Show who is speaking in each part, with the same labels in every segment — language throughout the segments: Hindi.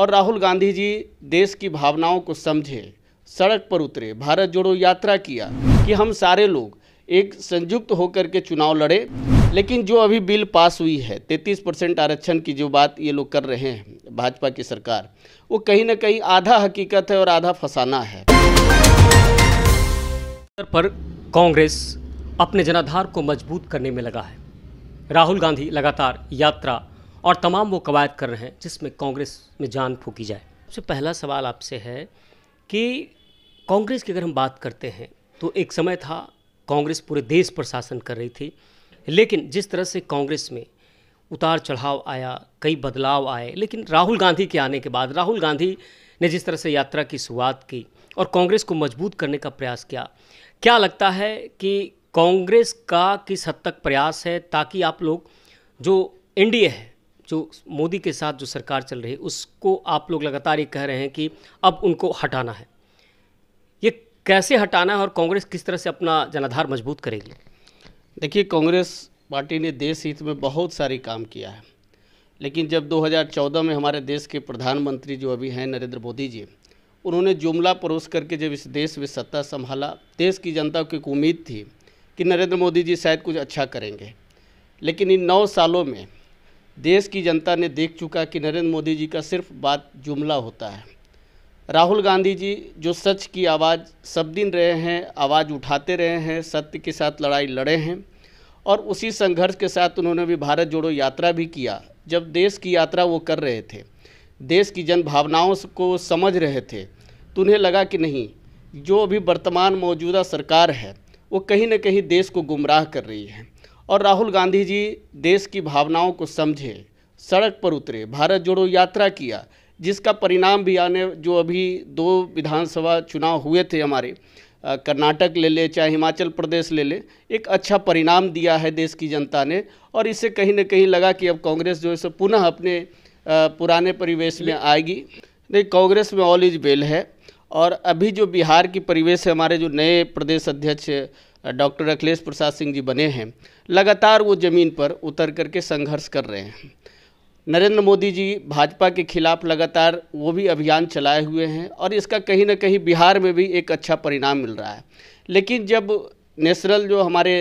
Speaker 1: और राहुल गांधी जी देश की भावनाओं को समझे सड़क पर उतरे भारत जोड़ो यात्रा किया कि हम सारे लोग एक संयुक्त होकर के चुनाव लड़े लेकिन जो अभी बिल पास हुई है 33 परसेंट आरक्षण की जो बात ये लोग कर रहे हैं भाजपा की
Speaker 2: सरकार वो कहीं ना कहीं आधा हकीकत है और आधा फसाना है पर कांग्रेस अपने जनाधार को मजबूत करने में लगा है राहुल गांधी लगातार यात्रा और तमाम वो कवायद कर रहे हैं जिसमें कांग्रेस में जान फूकी जाए सबसे पहला सवाल आपसे है कि कांग्रेस की अगर हम बात करते हैं तो एक समय था कांग्रेस पूरे देश पर शासन कर रही थी लेकिन जिस तरह से कांग्रेस में उतार चढ़ाव आया कई बदलाव आए लेकिन राहुल गांधी के आने के बाद राहुल गांधी ने जिस तरह से यात्रा की शुरुआत की और कांग्रेस को मजबूत करने का प्रयास किया क्या लगता है कि कांग्रेस का किस हद तक प्रयास है ताकि आप लोग जो एनडीए है जो मोदी के साथ जो सरकार चल रही है उसको आप लोग लगातार ये कह रहे हैं कि अब उनको हटाना है ये कैसे हटाना है और कांग्रेस किस तरह से अपना जनाधार मजबूत करेगी देखिए कांग्रेस पार्टी ने
Speaker 1: देश हित में बहुत सारी काम किया है लेकिन जब 2014 में हमारे देश के प्रधानमंत्री जो अभी हैं नरेंद्र मोदी जी उन्होंने जुमला परोस करके जब इस देश में सत्ता संभाला देश की जनता को एक उम्मीद थी कि नरेंद्र मोदी जी शायद कुछ अच्छा करेंगे लेकिन इन नौ सालों में देश की जनता ने देख चुका कि नरेंद्र मोदी जी का सिर्फ बात जुमला होता है राहुल गांधी जी जो सच की आवाज़ सब दिन रहे हैं आवाज़ उठाते रहे हैं सत्य के साथ लड़ाई लड़े हैं और उसी संघर्ष के साथ उन्होंने भी भारत जोड़ो यात्रा भी किया जब देश की यात्रा वो कर रहे थे देश की जन भावनाओं को समझ रहे थे तो उन्हें लगा कि नहीं जो अभी वर्तमान मौजूदा सरकार है वो कहीं ना कहीं देश को गुमराह कर रही है और राहुल गांधी जी देश की भावनाओं को समझे सड़क पर उतरे भारत जोड़ो यात्रा किया जिसका परिणाम भी आने जो अभी दो विधानसभा चुनाव हुए थे हमारे कर्नाटक ले ले चाहे हिमाचल प्रदेश ले ले एक अच्छा परिणाम दिया है देश की जनता ने और इससे कहीं ना कहीं लगा कि अब कांग्रेस जो है सो पुनः अपने पुराने परिवेश में आएगी नहीं कांग्रेस में ऑल इज वेल है और अभी जो बिहार की परिवेश है हमारे जो नए प्रदेश अध्यक्ष डॉक्टर अखिलेश प्रसाद सिंह जी बने हैं लगातार वो ज़मीन पर उतर करके संघर्ष कर रहे हैं नरेंद्र मोदी जी भाजपा के खिलाफ लगातार वो भी अभियान चलाए हुए हैं और इसका कहीं ना कहीं बिहार में भी एक अच्छा परिणाम मिल रहा है लेकिन जब नेशनल जो हमारे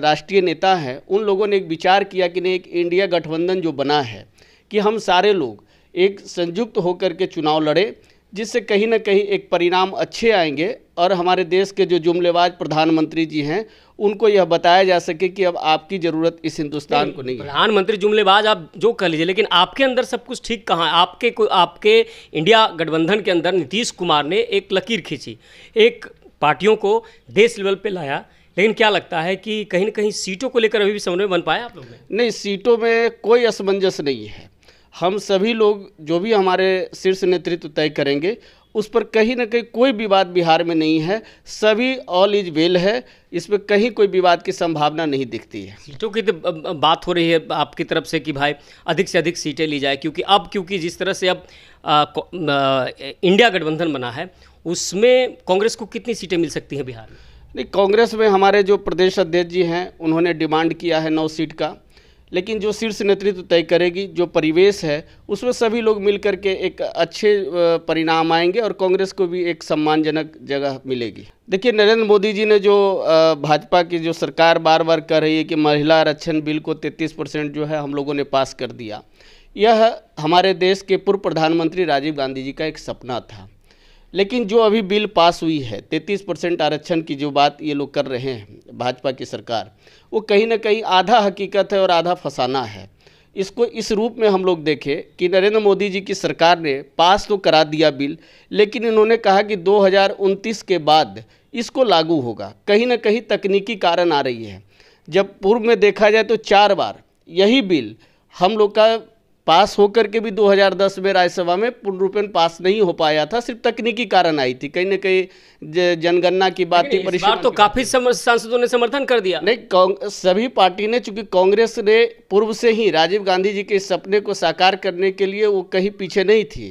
Speaker 1: राष्ट्रीय नेता हैं उन लोगों ने एक विचार किया कि नहीं एक इंडिया गठबंधन जो बना है कि हम सारे लोग एक संयुक्त होकर के चुनाव लड़े जिससे कहीं ना कहीं एक परिणाम अच्छे आएंगे और हमारे देश के जो जुमलेबाज प्रधानमंत्री जी हैं उनको यह बताया जा सके कि अब आपकी ज़रूरत इस हिंदुस्तान
Speaker 2: को नहीं प्रधानमंत्री जुमलेबाज आप जो कर लीजिए लेकिन आपके अंदर सब कुछ ठीक कहाँ आपके को आपके इंडिया गठबंधन के अंदर नीतीश कुमार ने एक लकीर खींची एक पार्टियों को देश लेवल पर लाया लेकिन क्या लगता है कि कहीं ना कहीं सीटों को लेकर अभी भी समन्वय बन पाया आप लोग नहीं सीटों में कोई असमंजस नहीं है हम सभी लोग जो भी हमारे
Speaker 1: शीर्ष नेतृत्व तय करेंगे उस पर कहीं ना कहीं कोई विवाद बिहार में नहीं है सभी
Speaker 2: ऑल इज वेल है इसमें कहीं कोई विवाद की संभावना नहीं दिखती है सीटों की तो, बात हो रही है आपकी तरफ से कि भाई अधिक से अधिक सीटें ली जाए क्योंकि अब क्योंकि जिस तरह से अब आ, आ, इंडिया गठबंधन बना है उसमें कांग्रेस को कितनी सीटें मिल सकती हैं
Speaker 1: बिहार में नहीं कांग्रेस में हमारे जो प्रदेश अध्यक्ष जी हैं उन्होंने डिमांड किया है नौ सीट का लेकिन जो शीर्ष नेतृत्व तय करेगी जो परिवेश है उसमें सभी लोग मिलकर के एक अच्छे परिणाम आएंगे और कांग्रेस को भी एक सम्मानजनक जगह मिलेगी देखिए नरेंद्र मोदी जी ने जो भाजपा की जो सरकार बार बार कह रही है कि महिला आरक्षण बिल को 33 परसेंट जो है हम लोगों ने पास कर दिया यह हमारे देश के पूर्व प्रधानमंत्री राजीव गांधी जी का एक सपना था लेकिन जो अभी बिल पास हुई है तैंतीस परसेंट आरक्षण की जो बात ये लोग कर रहे हैं भाजपा की सरकार वो कहीं ना कहीं आधा हकीकत है और आधा फसाना है इसको इस रूप में हम लोग देखें कि नरेंद्र मोदी जी की सरकार ने पास तो करा दिया बिल लेकिन इन्होंने कहा कि दो के बाद इसको लागू होगा कहीं ना कहीं तकनीकी कारण आ रही है जब पूर्व में देखा जाए तो चार बार यही बिल हम लोग का पास होकर के भी 2010 में राज्यसभा में पूर्ण रूपेण पास नहीं हो पाया था सिर्फ तकनीकी कारण आई थी कहीं ना कहीं जनगणना की बात थी परिषद तो काफी सांसदों ने समर्थन कर दिया नहीं सभी पार्टी ने चूंकि कांग्रेस ने पूर्व से ही राजीव गांधी जी के सपने को साकार करने के लिए वो कहीं पीछे नहीं थी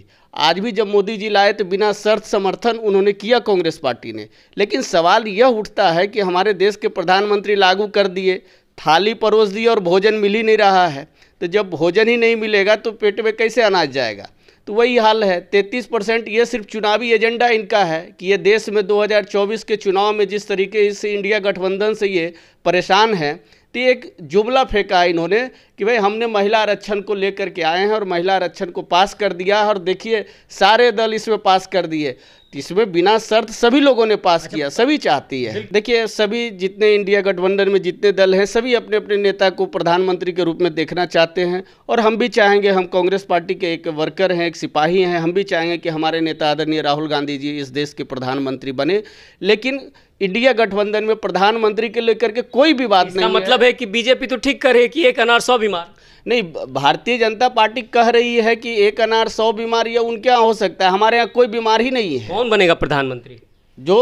Speaker 1: आज भी जब मोदी जी लाए तो बिना शर्त समर्थन उन्होंने किया कांग्रेस पार्टी ने लेकिन सवाल यह उठता है कि हमारे देश के प्रधानमंत्री लागू कर दिए थाली परोस दी और भोजन मिल ही नहीं रहा है तो जब भोजन ही नहीं मिलेगा तो पेट में कैसे अनाज जाएगा तो वही हाल है 33 परसेंट ये सिर्फ चुनावी एजेंडा इनका है कि ये देश में 2024 के चुनाव में जिस तरीके से इंडिया गठबंधन से ये परेशान है तो एक जुमला फेंका है इन्होंने कि भाई हमने महिला आरक्षण को लेकर के आए हैं और महिला आरक्षण को पास कर दिया और देखिए सारे दल इसमें पास कर दिए इसमें बिना शर्त सभी लोगों ने पास अच्छा, किया सभी चाहती है देखिए सभी जितने इंडिया गठबंधन में जितने दल हैं सभी अपने अपने नेता को प्रधानमंत्री के रूप में देखना चाहते हैं और हम भी चाहेंगे हम कांग्रेस पार्टी के एक वर्कर हैं एक सिपाही हैं हम भी चाहेंगे कि हमारे नेता आदरणीय राहुल गांधी जी इस देश के प्रधानमंत्री बने लेकिन इंडिया गठबंधन में प्रधानमंत्री के लेकर के कोई विवाद नहीं मतलब है कि बीजेपी तो ठीक करे कि एक अनार सौ बीमार नहीं भारतीय जनता पार्टी कह रही है कि एक अनार सौ बीमारियां उनके यहाँ हो सकता है हमारे यहाँ कोई बीमार ही नहीं है कौन बनेगा प्रधानमंत्री जो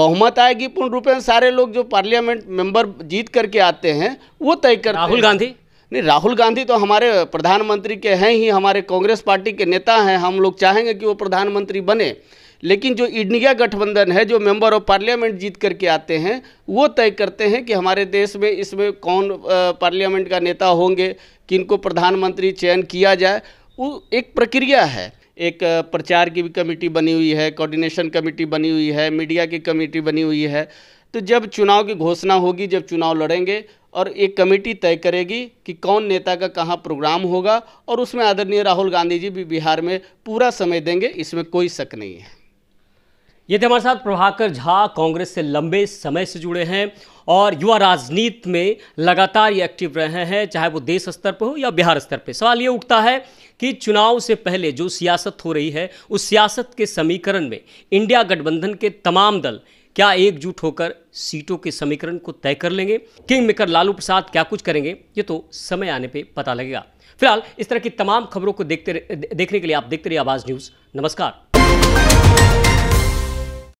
Speaker 1: बहुमत आएगी पूर्ण रूप में सारे लोग जो पार्लियामेंट मेंबर जीत करके आते हैं वो तय कर राहुल गांधी नहीं राहुल गांधी तो हमारे प्रधानमंत्री के हैं ही हमारे कांग्रेस पार्टी के नेता हैं हम लोग चाहेंगे कि वो प्रधानमंत्री बने लेकिन जो इंडिया गठबंधन है जो मेंबर ऑफ पार्लियामेंट जीत करके आते हैं वो तय करते हैं कि हमारे देश में इसमें कौन पार्लियामेंट का नेता होंगे किनको प्रधानमंत्री चयन किया जाए वो एक प्रक्रिया है एक प्रचार की भी कमेटी बनी हुई है कोऑर्डिनेशन कमेटी बनी हुई है मीडिया की कमेटी बनी हुई है तो जब चुनाव की घोषणा होगी जब चुनाव लड़ेंगे और एक कमेटी तय करेगी कि कौन नेता का कहाँ प्रोग्राम होगा और उसमें आदरणीय राहुल गांधी जी भी बिहार में पूरा
Speaker 2: समय देंगे इसमें कोई शक नहीं है ये थे हमारे साथ प्रभाकर झा कांग्रेस से लंबे समय से जुड़े हैं और युवा राजनीति में लगातार ये एक्टिव रहे हैं चाहे वो देश स्तर पर हो या बिहार स्तर पर सवाल ये उठता है कि चुनाव से पहले जो सियासत हो रही है उस सियासत के समीकरण में इंडिया गठबंधन के तमाम दल क्या एकजुट होकर सीटों के समीकरण को तय कर लेंगे किंग मेकर लालू प्रसाद क्या कुछ करेंगे ये तो समय आने पर पता लगेगा फिलहाल इस तरह की तमाम खबरों को देखते देखने के लिए आप देखते रहिए आवाज़ न्यूज़ नमस्कार